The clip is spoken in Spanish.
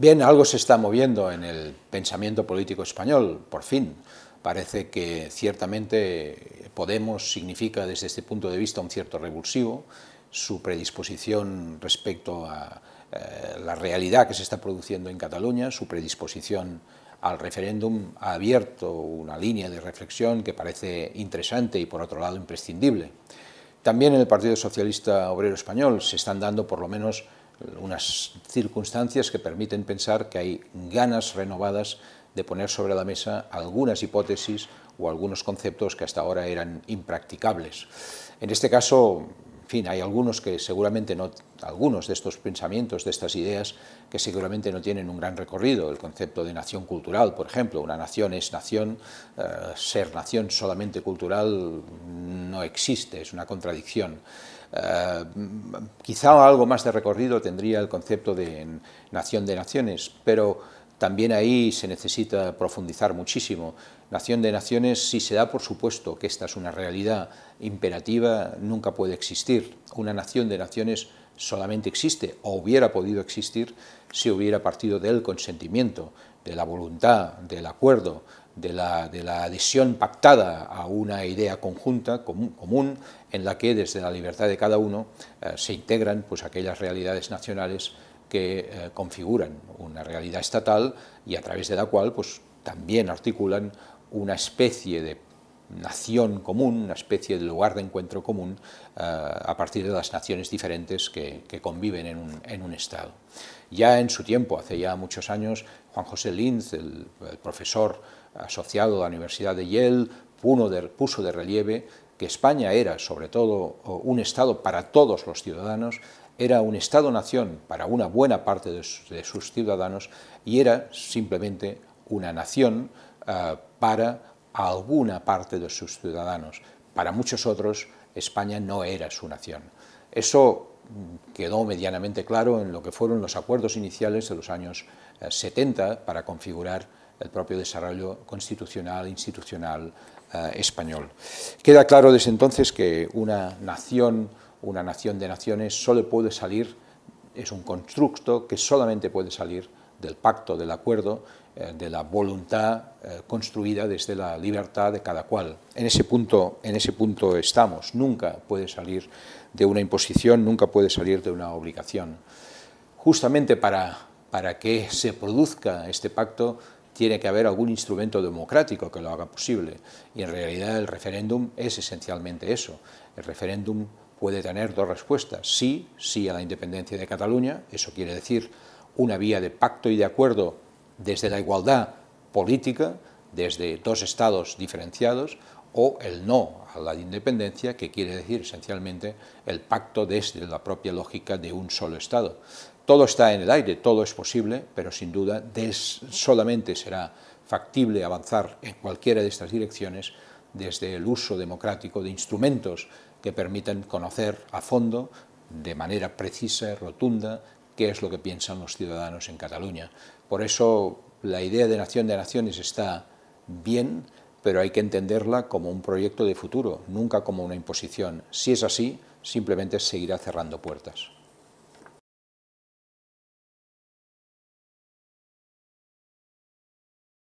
Bien, algo se está moviendo en el pensamiento político español, por fin. Parece que ciertamente Podemos significa desde este punto de vista un cierto revulsivo, su predisposición respecto a eh, la realidad que se está produciendo en Cataluña, su predisposición al referéndum ha abierto una línea de reflexión que parece interesante y por otro lado imprescindible. También en el Partido Socialista Obrero Español se están dando por lo menos unas circunstancias que permiten pensar que hay ganas renovadas de poner sobre la mesa algunas hipótesis o algunos conceptos que hasta ahora eran impracticables. En este caso, fin, hay algunos que seguramente no, algunos de estos pensamientos, de estas ideas, que seguramente no tienen un gran recorrido. El concepto de nación cultural, por ejemplo, una nación es nación, eh, ser nación solamente cultural no existe, es una contradicción. Eh, quizá algo más de recorrido tendría el concepto de nación de naciones, pero también ahí se necesita profundizar muchísimo. Nación de naciones, si se da por supuesto que esta es una realidad imperativa, nunca puede existir. Una nación de naciones solamente existe o hubiera podido existir si hubiera partido del consentimiento, de la voluntad, del acuerdo, de la, adhesión pactada a una idea conjunta, común, en la que desde la libertad de cada uno eh, se integran pues, aquellas realidades nacionales que eh, configuran una realidad estatal y a través de la cual pues, también articulan una especie de nación común, una especie de lugar de encuentro común eh, a partir de las naciones diferentes que, conviven en un, Estado. Ya en su tiempo, hace ya muchos años, Juan José Linz, el, profesor asociado a la Universidad de Yale, puso de relieve que España era, sobre todo, un Estado para todos los ciudadanos era un Estado-nación para una buena parte de sus, ciudadanos y era simplemente una nación eh, para alguna parte de sus ciudadanos. Para muchos otros, España no era su nación. Eso mm, quedó medianamente claro en lo que fueron los acuerdos iniciales de los años 70 eh, para configurar el propio desarrollo constitucional, institucional eh, español. Queda claro desde entonces que una nación una nación de naciones solo puede salir, es un constructo que solamente puede salir del pacto, del acuerdo, eh, de la voluntad eh, construida desde la libertad de cada cual. En ese, punto, en ese punto estamos, nunca puede salir de una imposición, nunca puede salir de una obligación. Justamente para, para que se produzca este pacto tiene que haber algún instrumento democrático que lo haga posible y en realidad el referéndum es esencialmente eso. El referéndum puede tener dos respuestas. Sí, sí a la independencia de Cataluña, eso quiere decir una vía de pacto y de acuerdo desde la igualdad política, desde dos estados diferenciados, o el no a la independencia, que quiere decir esencialmente el pacto desde la propia lógica de un solo estado. Todo está en el aire, todo es posible, pero sin duda solamente será factible avanzar en cualquiera de estas direcciones desde el uso democrático de instrumentos que permiten conocer a fondo, de manera precisa, y rotunda, qué es lo que piensan los ciudadanos en Cataluña. Por eso la idea de Nación de Naciones está bien, pero hay que entenderla como un proyecto de futuro, nunca como una imposición. Si es así, simplemente seguirá cerrando puertas.